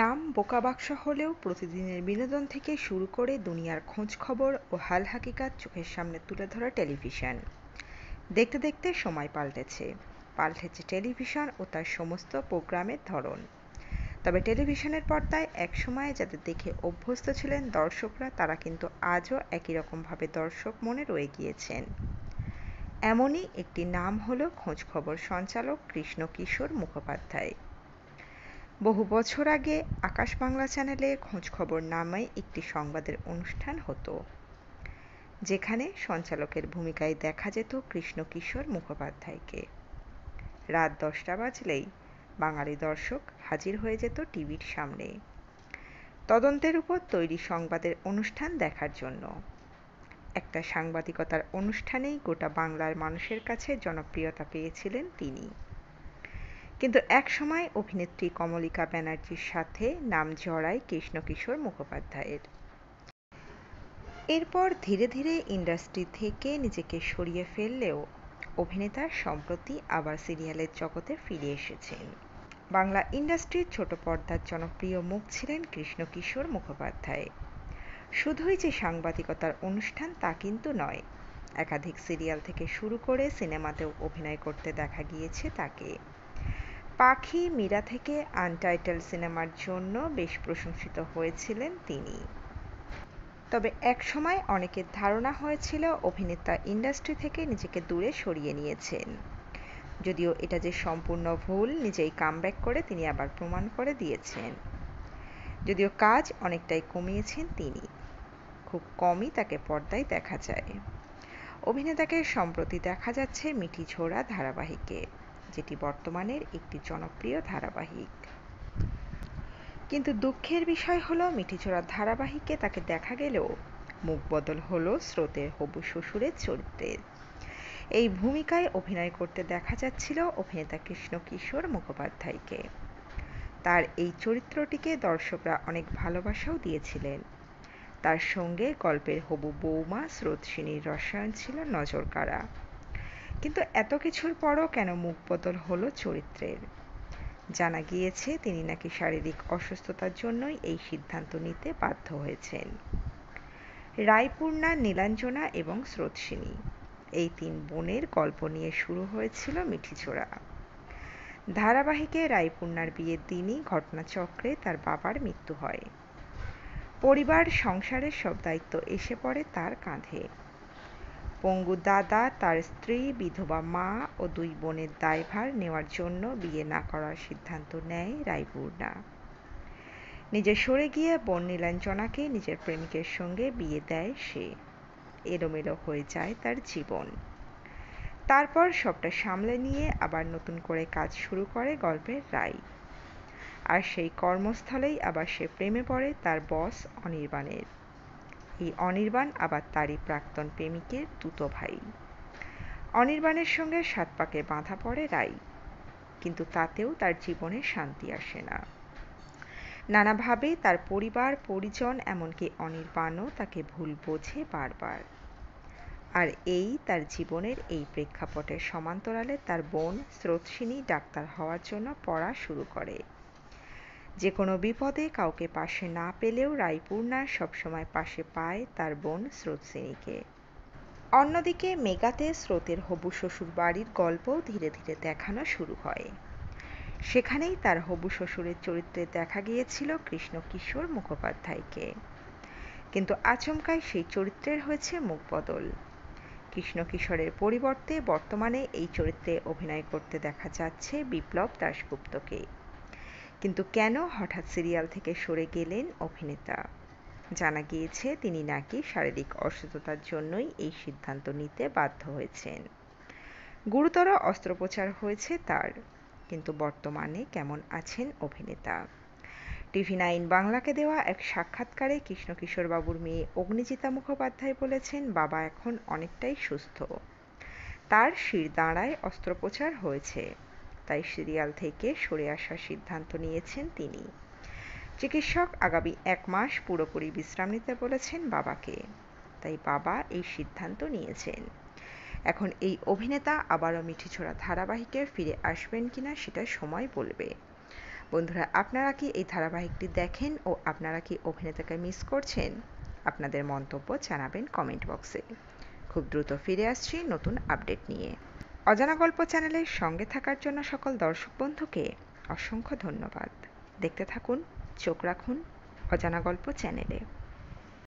নাম বোকাবাক্সা হলেও প্রতিদিনের বিনোদন থেকে শুরু করে দুনিয়ার খোঁজ খবর ও হাল হাকিকাত চোখের সামনে তুলে ধরা টেলিভিশন দেখতে দেখতে সময় পাল্টেছে পাল্টেছে টেলিভিশন ও তার সমস্ত প্রোগ্রামের ধরন তবে টেলিভিশনের পর্দায় এক সময়ে যাদের দেখে অভ্যস্ত ছিলেন দর্শকরা তারা কিন্তু আজও একই রকমভাবে দর্শক মনে রয়ে গিয়েছেন এমনই একটি নাম হলো খোঁজখবর সঞ্চালক কৃষ্ণ কিশোর মুখোপাধ্যায় বহু বছর আগে আকাশ বাংলা চ্যানেলে খোঁজখবর নামে একটি সংবাদের অনুষ্ঠান হতো যেখানে সঞ্চালকের ভূমিকায় দেখা যেত কৃষ্ণ কিশোর মুখোপাধ্যায়কে রাত দশটা বাজলেই বাঙালি দর্শক হাজির হয়ে যেত টিভির সামনে তদন্তের উপর তৈরি সংবাদের অনুষ্ঠান দেখার জন্য একটা সাংবাদিকতার অনুষ্ঠানেই গোটা বাংলার মানুষের কাছে জনপ্রিয়তা পেয়েছিলেন তিনি কিন্তু একসময় অভিনেত্রী কমলিকা ব্যানার্জির সাথে নাম জড়ায় কৃষ্ণকিশোর মুখোপাধ্যায়ের এরপর ধীরে ধীরে ইন্ডাস্ট্রি থেকে নিজেকে সরিয়ে ফেললেও অভিনেতা সম্প্রতি আবার সিরিয়ালের জগতে ফিরে এসেছেন বাংলা ইন্ডাস্ট্রির ছোট পর্দার জনপ্রিয় মুখ ছিলেন কৃষ্ণকিশোর মুখোপাধ্যায় শুধুই যে সাংবাদিকতার অনুষ্ঠান তা কিন্তু নয় একাধিক সিরিয়াল থেকে শুরু করে সিনেমাতেও অভিনয় করতে দেখা গিয়েছে তাকে পাখি মীরা থেকে আনটাইটেল সিনেমার জন্য বেশ প্রশংসিত হয়েছিলেন তিনি তবে এক সময় অনেকের ধারণা হয়েছিল অভিনেতা ইন্ডাস্ট্রি থেকে নিজেকে দূরে সরিয়ে নিয়েছেন যদিও এটা যে সম্পূর্ণ ভুল নিজেই কামব্যাক করে তিনি আবার প্রমাণ করে দিয়েছেন যদিও কাজ অনেকটাই কমিয়েছেন তিনি খুব কমই তাকে পর্দায় দেখা যায় অভিনেতাকে সম্প্রতি দেখা যাচ্ছে মিঠি ছোড়া ধারাবাহিকে যেটি বর্তমানের একটি জনপ্রিয় ধারাবাহিক কিন্তু দুঃখের বিষয় হলো মিঠিচোরার ধারাবাহিকে তাকে দেখা গেলেও মুখ বদল হলো স্রোতের হবু শ্বশুরের চরিত্রে এই ভূমিকায় অভিনয় করতে দেখা যাচ্ছিল অভিনেতা কৃষ্ণ কিশোর মুখোপাধ্যায়কে তার এই চরিত্রটিকে দর্শকরা অনেক ভালোবাসাও দিয়েছিলেন তার সঙ্গে গল্পের হবু বৌমা স্রোতসিনীর রসায়ন ছিল নজরকাড়া কিন্তু এত কিছুর পরও কেন মুখ বদল হলো চরিত্রের জানা গিয়েছে তিনি নাকি শারীরিক অসুস্থতার জন্যই এই সিদ্ধান্ত নিতে বাধ্য হয়েছেন রায়পূর্ণা নীলাঞ্জনা এবং স্রোতসিনী এই তিন বোনের গল্প নিয়ে শুরু হয়েছিল মিঠিচোরা ধারাবাহিকে রায়পূর্ণার বিয়ের দিনই ঘটনাচক্রে তার বাবার মৃত্যু হয় পরিবার সংসারের সব দায়িত্ব এসে পড়ে তার কাঁধে পঙ্গু দাদা তার স্ত্রী বিধবা মা ও দুই বোনের দায়ভার নেওয়ার জন্য বিয়ে না করার সিদ্ধান্ত নেয় রায়পুরনা নিজে সরে গিয়ে বোন নীলাঞ্জনাকে নিজের প্রেমিকের সঙ্গে বিয়ে দেয় সে এলোমেলো হয়ে যায় তার জীবন তারপর সবটা সামলে নিয়ে আবার নতুন করে কাজ শুরু করে গল্পের রায় আর সেই কর্মস্থলেই আবার সে প্রেমে পড়ে তার বস অনির্বাণের এই অনির্বাণ আবার তারই প্রাক্তন প্রেমিকের দুতো ভাই অনির্বাণের সঙ্গে সাত পাকে বাঁধা পড়ে রাই কিন্তু তাতেও তার জীবনে শান্তি আসে না নানাভাবে তার পরিবার পরিজন এমনকি অনির্বাণও তাকে ভুল বোঝে বারবার আর এই তার জীবনের এই প্রেক্ষাপটের সমান্তরালে তার বোন স্রোতসিনী ডাক্তার হওয়ার জন্য পড়া শুরু করে যে কোনো বিপদে কাউকে পাশে না পেলেও রাইপূর্ণা সবসময় পাশে পায় তার বোন স্রোতসিনীকে অন্যদিকে মেগাতে স্রোতের হবু শ্বশুর বাড়ির গল্পও ধীরে ধীরে দেখানো শুরু হয় সেখানেই তার হবু শ্বশুরের চরিত্রে দেখা গিয়েছিল কৃষ্ণ কিশোর মুখোপাধ্যায়কে কিন্তু আচমকাই সেই চরিত্রের হয়েছে মুখ বদল কৃষ্ণ কিশোরের পরিবর্তে বর্তমানে এই চরিত্রে অভিনয় করতে দেখা যাচ্ছে বিপ্লব দাশগুপ্তকে কিন্তু কেন হঠাৎ সিরিয়াল থেকে সরে গেলেন অভিনেতা জানা গিয়েছে তিনি নাকি শারীরিক অসুস্থতার জন্যই এই সিদ্ধান্ত নিতে বাধ্য হয়েছেন গুরুতর অস্ত্রোপচার হয়েছে তার কিন্তু বর্তমানে কেমন আছেন অভিনেতা টিভি নাইন বাংলাকে দেওয়া এক সাক্ষাৎকারে কৃষ্ণ কিশোরবাবুর মেয়ে অগ্নিজিতা মুখোপাধ্যায় বলেছেন বাবা এখন অনেকটাই সুস্থ তার শিরদাঁড়ায় অস্ত্রোপচার হয়েছে তাই সিরিয়াল থেকে সরে আসার সিদ্ধান্ত নিয়েছেন তিনি চিকিৎসক আগামী এক মাস পুরোপুরি বিশ্রাম নিতে বলেছেন বাবাকে তাই বাবা এই সিদ্ধান্ত নিয়েছেন এখন এই অভিনেতা আবারও মিঠি ছোড়া ধারাবাহিকে ফিরে আসবেন কিনা সেটা সময় বলবে বন্ধুরা আপনারা কি এই ধারাবাহিকটি দেখেন ও আপনারা কি অভিনেতাকে মিস করছেন আপনাদের মন্তব্য জানাবেন কমেন্ট বক্সে খুব দ্রুত ফিরে আসছি নতুন আপডেট নিয়ে অজানা গল্প চ্যানেলের সঙ্গে থাকার জন্য সকল দর্শক বন্ধুকে অসংখ্য ধন্যবাদ দেখতে থাকুন চোখ রাখুন অজানা গল্প চ্যানেলে